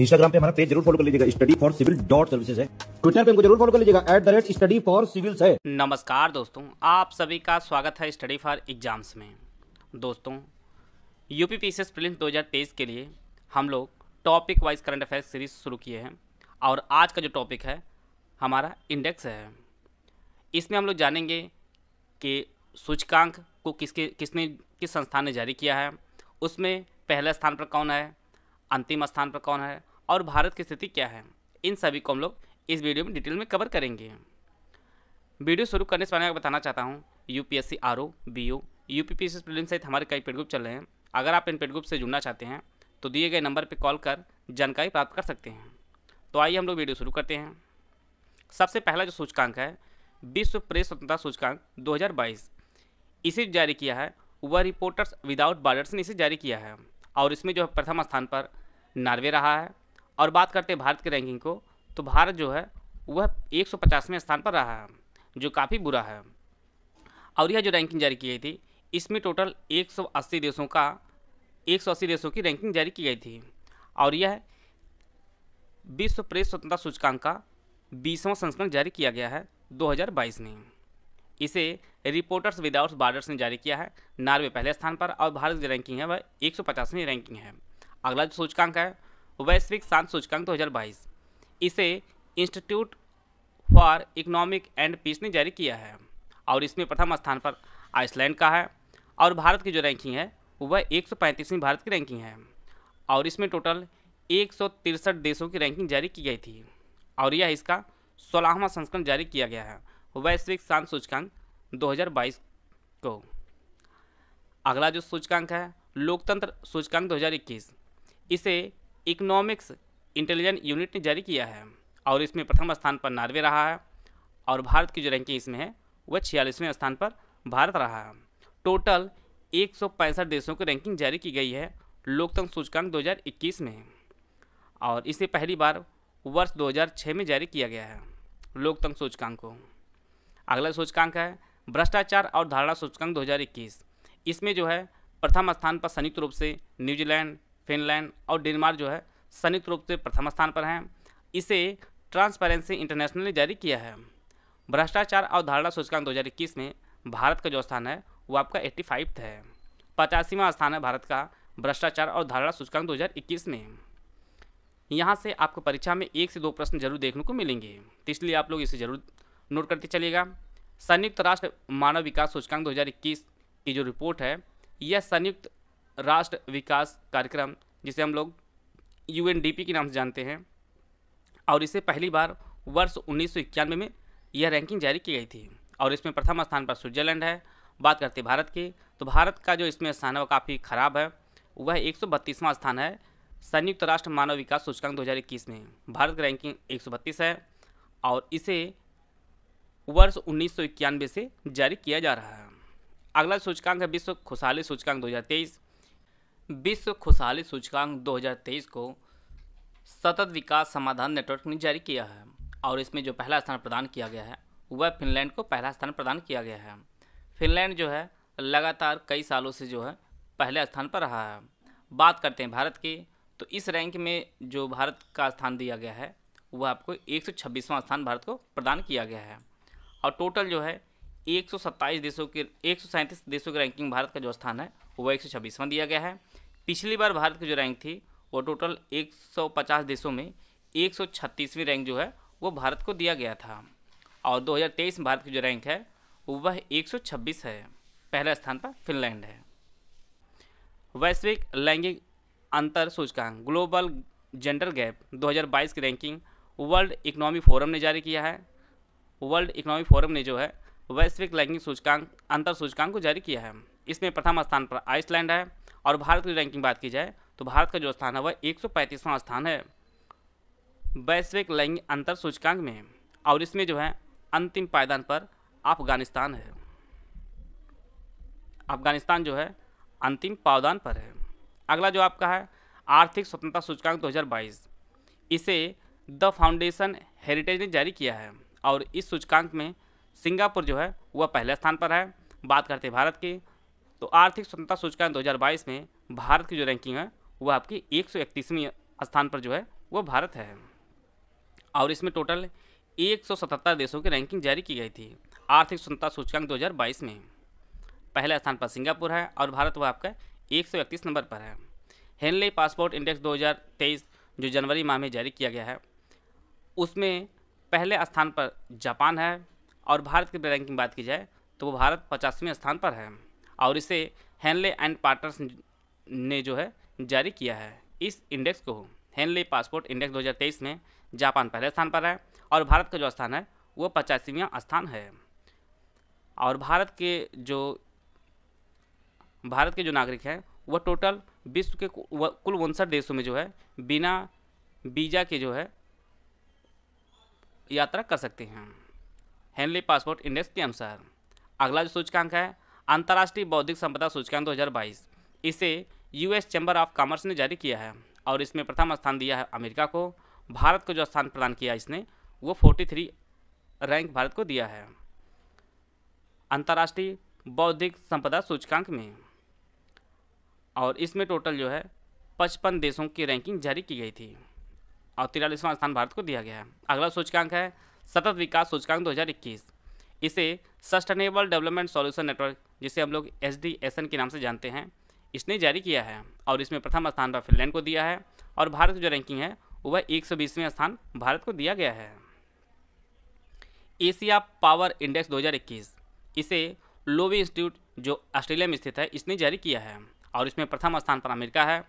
Instagram पे हमारा page जरूर फॉलो कर लीजिएगा study for civil dot services है ट्विटर पे हमको जरूर फॉलो कर लीजिएगा at the rate study for civils है नमस्कार दोस्तों आप सभी का स्वागत है स्टडी फॉर एग्जाम्स में दोस्तों U P P S prelims दो हज़ार तेईस के लिए हम लोग topic wise current affairs series शुरू किए हैं और आज का जो टॉपिक है हमारा इंडेक्स है इसमें हम लोग जानेंगे कि सूचकांक को किसके किसने किस संस्थान ने जारी किया है उसमें पहला स्थान पर कौन है अंतिम स्थान पर कौन है और भारत की स्थिति क्या है इन सभी को हम लोग इस वीडियो में डिटेल में कवर करेंगे वीडियो शुरू करने से पहले मैं बताना चाहता हूँ U P S C R O B O U P P S prelim सहित हमारे कई पेड ग्रुप चल रहे हैं अगर आप इन पेड ग्रुप से जुड़ना चाहते हैं तो दिए गए नंबर पर कॉल कर जानकारी प्राप्त कर सकते हैं तो आइए हम लोग वीडियो शुरू करते हैं सबसे पहला जो सूचकांक है विश्व प्रेस स्वतंत्रता सूचकांक 2022 इसे जारी किया है वह रिपोर्टर्स विदाउट बॉर्डर्स ने इसे जारी किया है और इसमें जो है प्रथम स्थान पर नार्वे रहा है और बात करते हैं भारत की रैंकिंग को तो भारत जो है वह एक सौ पचासवें स्थान पर रहा है जो काफ़ी बुरा है और यह जो रैंकिंग जारी की गई थी इसमें टोटल 180 देशों का 180 देशों की रैंकिंग जारी की गई थी और यह विश्व प्रेस स्वतंत्रता सूचकांक का बीसवां संस्करण जारी किया गया है 2022 में इसे रिपोर्टर्स विदाउट बॉर्डर्स ने जारी किया है नार्वे पहले स्थान पर और भारत की रैंकिंग है वह एक सौ रैंकिंग है अगला जो सूचकांक है वैश्विक शांत सूचकांक 2022 इसे institute for economic and peace ने जारी किया है और इसमें प्रथम स्थान पर आइसलैंड का है और भारत की जो रैंकिंग है वह एक सौ भारत की रैंकिंग है और इसमें टोटल एक देशों की रैंकिंग जारी की गई थी और यह इसका सोलहवां संस्करण जारी किया गया है वैश्विक शांत सूचकांक 2022 को अगला जो सूचकांक है लोकतंत्र सूचकांक 2021 इसे इकोनॉमिक्स इंटेलिजेंट यूनिट ने जारी किया है और इसमें प्रथम स्थान पर नार्वे रहा है और भारत की जो रैंकिंग इसमें है वह छियालीसवें स्थान पर भारत रहा है टोटल एक देशों की रैंकिंग जारी की गई है लोकतंत्र सूचकांक 2021 में और इसे पहली बार वर्ष 2006 में जारी किया गया है लोकतंत्र सूचकांक को अगला सूचकांक है भ्रष्टाचार और धारणा सूचकांक 2021 इसमें जो है प्रथम स्थान पर संयुक्त रूप से न्यूजीलैंड फिनलैंड और डेनमार्क जो है संयुक्त रूप से प्रथम स्थान पर हैं इसे ट्रांसपेरेंसी इंटरनेशनल ने जारी किया है भ्रष्टाचार और धारणा सूचकांक दो में भारत का जो स्थान है वो आपका एट्टी फाइव है पचासीवा स्थान है भारत का भ्रष्टाचार और धारणा सूचकांक 2021 में यहाँ से आपको परीक्षा में एक से दो प्रश्न जरूर देखने को मिलेंगे तो इसलिए आप लोग इसे जरूर नोट करते चलिएगा संयुक्त राष्ट्र मानव विकास सूचकांक 2021 की जो रिपोर्ट है यह संयुक्त राष्ट्र विकास कार्यक्रम जिसे हम लोग यू के नाम से जानते हैं और इसे पहली बार वर्ष उन्नीस में यह रैंकिंग जारी की गई थी और इसमें प्रथम स्थान पर स्विट्जरलैंड है बात करते हैं भारत की तो भारत का जो इसमें स्थान है वो काफ़ी ख़राब है वह एक स्थान है संयुक्त राष्ट्र मानव विकास सूचकांक 2021 में भारत की रैंकिंग एक है और इसे वर्ष उन्नीस से जारी किया जा रहा है अगला सूचकांक है विश्व खुशहाली सूचकांक तेईस विश्व खुशहाली सूचकांक 2023 को सतत विकास समाधान नेटवर्क ने जारी किया है और इसमें जो पहला स्थान प्रदान किया गया है वह फिनलैंड को पहला स्थान प्रदान किया गया है फिनलैंड जो है लगातार कई सालों से जो है पहले स्थान पर रहा है बात करते हैं भारत की तो इस रैंक में जो भारत का स्थान दिया गया है वह आपको एक स्थान भारत को प्रदान किया गया है और टोटल जो है एक देशों के एक देशों की रैंकिंग भारत का जो स्थान है वह एक दिया गया है पिछली बार भारत की जो रैंक थी वो टोटल 150 देशों में 136वीं रैंक जो है वो भारत को दिया गया था और 2023 में भारत की जो रैंक है वह 126 है पहला स्थान पर फिनलैंड है वैश्विक लैंगिक अंतर सूचकांक ग्लोबल जेंडर गैप 2022 की रैंकिंग वर्ल्ड इकोनॉमिक फोरम ने जारी किया है वर्ल्ड इकोनॉमिक फोरम ने जो है वैश्विक लैंगिक सूचकांक अंतर सूचकांक को जारी किया है इसमें प्रथम स्थान पर आइसलैंड है और भारत की रैंकिंग बात की जाए तो भारत का जो स्थान है वह एक स्थान है वैश्विक लैंगिक अंतर सूचकांक में और इसमें जो है अंतिम पायदान पर अफगानिस्तान है अफगानिस्तान जो है अंतिम पावदान पर है अगला जो आपका है आर्थिक स्वतंत्रता सूचकांक 2022 इसे द फाउंडेशन हेरिटेज ने जारी किया है और इस सूचकांक में सिंगापुर जो है वह पहले स्थान पर है बात करते हैं भारत की तो आर्थिक स्वतंत्रता सूचकांक 2022 में भारत की जो रैंकिंग है वह आपकी एक स्थान पर जो है वह भारत है और इसमें टोटल एक देशों की रैंकिंग जारी की गई थी आर्थिक स्वतंत्रता सूचकांक 2022 में पहले स्थान पर सिंगापुर है और भारत वह आपका एक नंबर पर है हेनले पासपोर्ट इंडेक्स 2023 जो जनवरी माह में जारी किया गया है उसमें पहले स्थान पर जापान है और भारत की रैंकिंग बात की जाए तो वो भारत पचासवें स्थान पर है और इसे हेनले एंड पार्टनर्स ने जो है जारी किया है इस इंडेक्स को हैंनले पासपोर्ट इंडेक्स 2023 में जापान पहले स्थान पर है और भारत का जो स्थान है वो पचासीवा स्थान है और भारत के जो भारत के जो नागरिक हैं वह टोटल विश्व के कुल उनसठ देशों में जो है बिना वीज़ा के जो है यात्रा कर सकते हैं हेनली पासपोर्ट इंडेक्स के अनुसार अगला जो सूचकांक है अंतर्राष्ट्रीय बौद्धिक संपदा सूचकांक 2022 इसे यूएस चैम्बर ऑफ कॉमर्स ने जारी किया है और इसमें प्रथम स्थान दिया है अमेरिका को भारत को जो स्थान प्रदान किया इसने वो 43 रैंक भारत को दिया है अंतर्राष्ट्रीय बौद्धिक संपदा सूचकांक में और इसमें टोटल जो है पचपन देशों की रैंकिंग जारी की गई थी और तिरालीसवां स्थान भारत को दिया गया है अगला सूचकांक है सतत विकास सूचकांक 2021 इसे सस्टेनेबल डेवलपमेंट सॉल्यूशन नेटवर्क जिसे हम लोग एस डी एस एन के नाम से जानते हैं इसने जारी किया है और इसमें प्रथम स्थान पर फिनलैंड को दिया है और भारत की जो रैंकिंग है वह एक सौ बीसवें स्थान भारत को दिया गया है एशिया पावर इंडेक्स 2021 इसे लोवे इंस्टीट्यूट जो ऑस्ट्रेलिया में स्थित है इसने जारी किया है और इसमें प्रथम स्थान पर अमेरिका है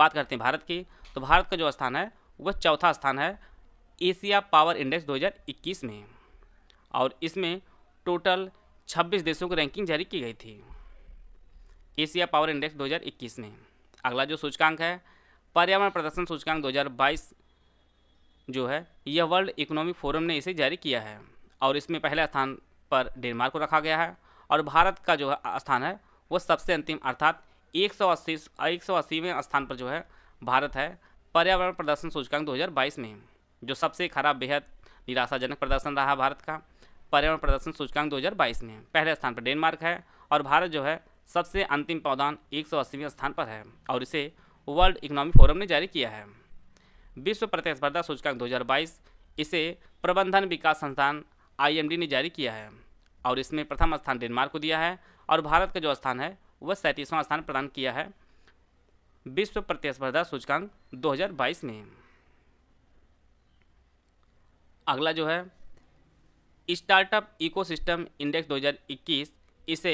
बात करते हैं भारत की तो भारत का जो स्थान है वह चौथा स्थान है एशिया पावर इंडेक्स 2021 में और इसमें टोटल 26 देशों की रैंकिंग जारी की गई थी एशिया पावर इंडेक्स 2021 में अगला जो सूचकांक है पर्यावरण प्रदर्शन सूचकांक 2022 जो है यह वर्ल्ड इकोनॉमिक फोरम ने इसे जारी किया है और इसमें पहले स्थान पर डेनमार्क को रखा गया है और भारत का जो स्थान है वो सबसे अंतिम अर्थात एक सौ अस्सी एक सौ अस्सीवें स्थान पर जो है भारत है पर्यावरण प्रदर्शन सूचकांक 2022 में जो सबसे खराब बेहद निराशाजनक प्रदर्शन रहा भारत का पर्यावरण प्रदर्शन सूचकांक 2022 में पहले स्थान पर डेनमार्क है और भारत जो है सबसे अंतिम पौधान एक स्थान पर है और इसे वर्ल्ड इकोनॉमिक फोरम ने जारी किया है विश्व प्रतिस्पर्धा सूचकांक 2022 इसे प्रबंधन विकास संस्थान आईएमडी ने जारी किया है और इसमें प्रथम स्थान डेनमार्क को दिया है और भारत का जो स्थान है वह सैंतीसवां स्थान प्रदान किया है विश्व प्रतिस्पर्धा सूचकांक 2022 में अगला जो है स्टार्टअप इकोसिस्टम इंडेक्स 2021 इसे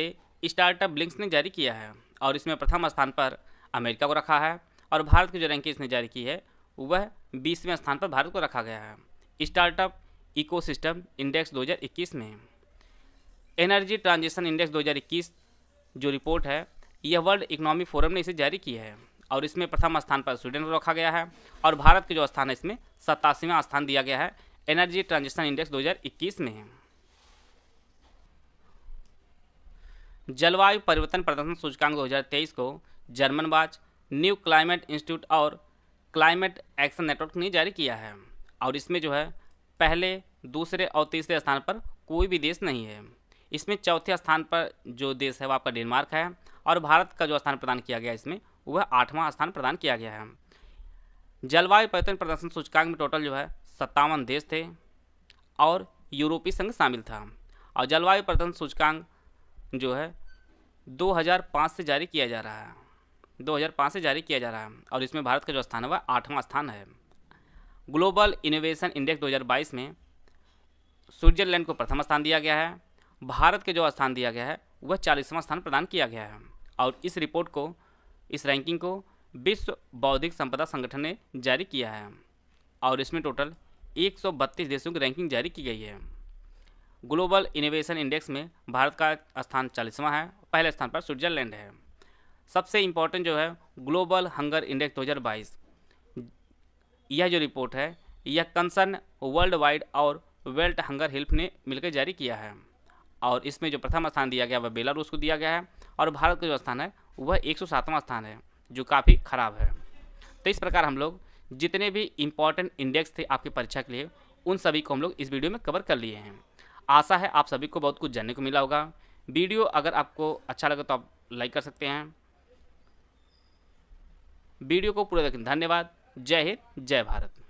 स्टार्टअप लिंक्स ने जारी किया है और इसमें प्रथम स्थान पर अमेरिका को रखा है और भारत की जो रैंकिंग इसने जारी की है वह बीसवें स्थान पर भारत को रखा गया है स्टार्टअप सिस्टम इंडेक्स 2021 में एनर्जी ट्रांजिशन इंडेक्स 2021 जो रिपोर्ट है यह वर्ल्ड इकोनॉमिक फोरम ने इसे जारी किया है और इसमें प्रथम स्थान पर स्वीडन को रखा गया है और भारत के जो स्थान है इसमें सतासीवा स्थान दिया गया है एनर्जी ट्रांजिशन इंडेक्स 2021 में है जलवायु परिवर्तन प्रदर्शन सूचकांक 2023 को Germanwatch New Climate Institute और क्लाइमेट एक्शन नेटवर्क ने जारी किया है और इसमें जो है पहले दूसरे और तीसरे स्थान पर कोई भी देश नहीं है इसमें चौथे स्थान पर जो देश है वो आपका डेनमार्क है और भारत का जो स्थान प्रदान किया गया इसमें वह आठवां स्थान प्रदान किया गया है जलवायु परिवर्तन प्रदर्शन सूचकांक में टोटल जो है सत्तावन देश थे और यूरोपीय संघ शामिल था और जलवायु परिवर्तन सूचकांक जो है 2005 से जारी किया जा रहा है 2005 से जारी किया जा रहा है और इसमें भारत का जो स्थान है वह आठवां स्थान है ग्लोबल इनोवेशन इंडेक्स 2022 में स्विट्जरलैंड को प्रथम स्थान दिया गया है भारत के जो स्थान दिया गया है वह चालीसवां स्थान प्रदान किया गया है और इस रिपोर्ट को इस रैंकिंग को विश्व बौद्धिक संपदा संगठन ने जारी किया है और इसमें टोटल एक देशों की रैंकिंग जारी की गई है ग्लोबल इनोवेशन इंडेक्स में भारत का स्थान चालीसवां है पहले स्थान पर स्विट्जरलैंड है सबसे इम्पोर्टेंट जो है ग्लोबल हंगर इंडेक्स 2022 यह जो रिपोर्ट है यह कंसर्न वर्ल्ड वाइड और वेल्ट हंगर हेल्प ने मिलकर जारी किया है और इसमें जो प्रथम स्थान दिया गया वह बेलारूस को दिया गया है और भारत का जो स्थान है वह एक स्थान है जो काफ़ी ख़राब है तो इस प्रकार हम लोग जितने भी इंपॉर्टेंट इंडेक्स थे आपकी परीक्षा के लिए उन सभी को हम लोग इस वीडियो में कवर कर लिए हैं आशा है आप सभी को बहुत कुछ जानने को मिला होगा वीडियो अगर आपको अच्छा लगे तो आप लाइक कर सकते हैं वीडियो को पूरा देखें धन्यवाद जय हिंद जय भारत